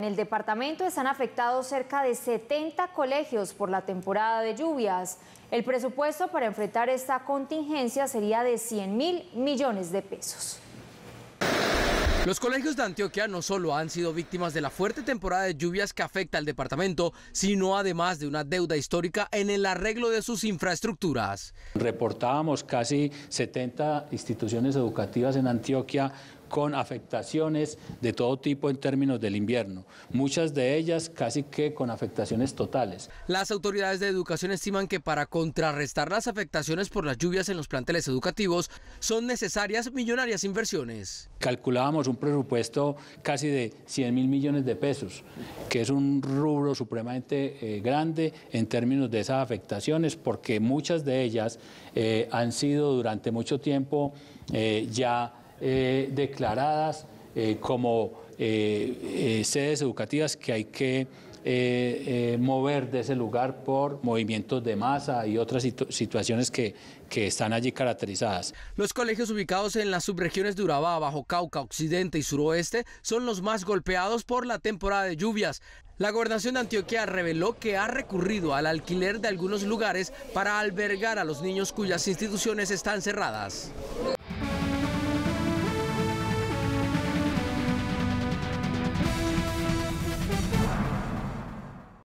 En el departamento están afectados cerca de 70 colegios por la temporada de lluvias. El presupuesto para enfrentar esta contingencia sería de 100 mil millones de pesos. Los colegios de Antioquia no solo han sido víctimas de la fuerte temporada de lluvias que afecta al departamento, sino además de una deuda histórica en el arreglo de sus infraestructuras. Reportábamos casi 70 instituciones educativas en Antioquia con afectaciones de todo tipo en términos del invierno, muchas de ellas casi que con afectaciones totales. Las autoridades de educación estiman que para contrarrestar las afectaciones por las lluvias en los planteles educativos son necesarias millonarias inversiones. Calculábamos un presupuesto casi de 100 mil millones de pesos, que es un rubro supremamente eh, grande en términos de esas afectaciones, porque muchas de ellas eh, han sido durante mucho tiempo eh, ya eh, declaradas eh, como eh, sedes educativas que hay que mover de ese lugar por movimientos de masa y otras situaciones que, que están allí caracterizadas. Los colegios ubicados en las subregiones de Urabá, Bajo Cauca, Occidente y Suroeste son los más golpeados por la temporada de lluvias. La gobernación de Antioquia reveló que ha recurrido al alquiler de algunos lugares para albergar a los niños cuyas instituciones están cerradas.